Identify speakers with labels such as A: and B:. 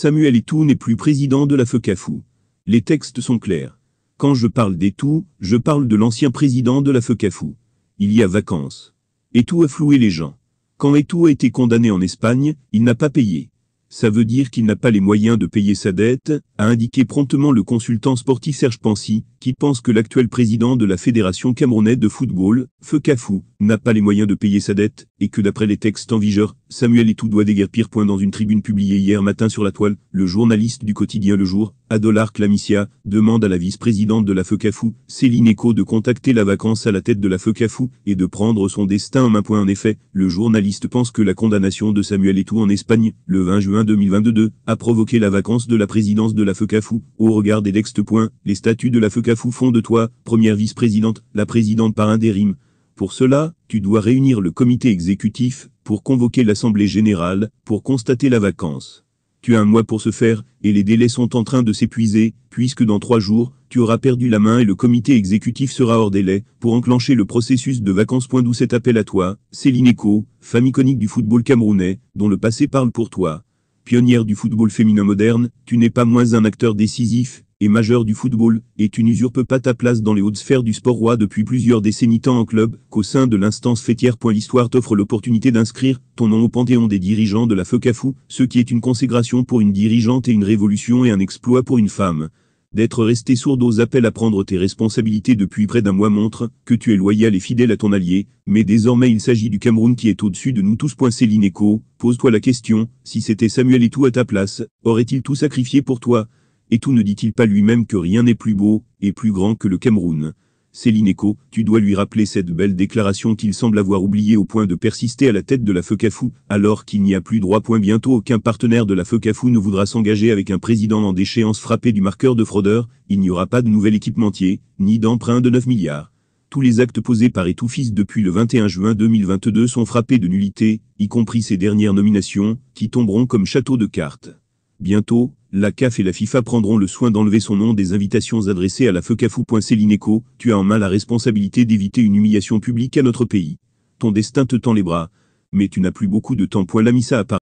A: Samuel Etou n'est plus président de la FECAFU. Les textes sont clairs. Quand je parle d'Etou, je parle de l'ancien président de la FECAFU. Il y a vacances. Etou a floué les gens. Quand Etou a été condamné en Espagne, il n'a pas payé. Ça veut dire qu'il n'a pas les moyens de payer sa dette, a indiqué promptement le consultant sportif Serge Pansy, qui pense que l'actuel président de la Fédération camerounaise de football, Feu n'a pas les moyens de payer sa dette, et que d'après les textes en vigueur, Samuel Etou doit déguerpir dans une tribune publiée hier matin sur la toile, le journaliste du quotidien Le Jour, Adolar Clamicia, demande à la vice-présidente de la Feu Céline Eco de contacter la vacance à la tête de la Feu et de prendre son destin en main en effet, le journaliste pense que la condamnation de Samuel Etou en Espagne, le 20 juin 2022, a provoqué la vacance de la présidence de la Feu au regard des textes les statuts de la Feu à foufond de toi, première vice-présidente, la présidente par intérim. Pour cela, tu dois réunir le comité exécutif, pour convoquer l'assemblée générale, pour constater la vacance. Tu as un mois pour ce faire, et les délais sont en train de s'épuiser, puisque dans trois jours, tu auras perdu la main et le comité exécutif sera hors délai, pour enclencher le processus de vacances. D'où cet appel à toi, Céline Eco, femme iconique du football camerounais, dont le passé parle pour toi. Pionnière du football féminin moderne, tu n'es pas moins un acteur décisif, et majeur du football, et tu n'usurpes pas ta place dans les hautes sphères du sport roi depuis plusieurs décennies tant en club qu'au sein de l'instance fêtière. L'histoire t'offre l'opportunité d'inscrire ton nom au panthéon des dirigeants de la FECAFU, ce qui est une consécration pour une dirigeante et une révolution et un exploit pour une femme. D'être resté sourde aux appels à prendre tes responsabilités depuis près d'un mois montre que tu es loyal et fidèle à ton allié, mais désormais il s'agit du Cameroun qui est au-dessus de nous tous. Céline Eco, pose-toi la question, si c'était Samuel et tout à ta place, aurait-il tout sacrifié pour toi et tout ne dit-il pas lui-même que rien n'est plus beau et plus grand que le Cameroun Céline Eco, tu dois lui rappeler cette belle déclaration qu'il semble avoir oubliée au point de persister à la tête de la feucafou. alors qu'il n'y a plus droit point bientôt aucun partenaire de la feucafou ne voudra s'engager avec un président en déchéance frappé du marqueur de fraudeur, il n'y aura pas de nouvel équipementier, ni d'emprunt de 9 milliards. Tous les actes posés par Etoufis depuis le 21 juin 2022 sont frappés de nullité, y compris ses dernières nominations, qui tomberont comme château de cartes. Bientôt, la CAF et la FIFA prendront le soin d'enlever son nom des invitations adressées à la tu as en main la responsabilité d'éviter une humiliation publique à notre pays. Ton destin te tend les bras, mais tu n'as plus beaucoup de temps. Point Lamissa à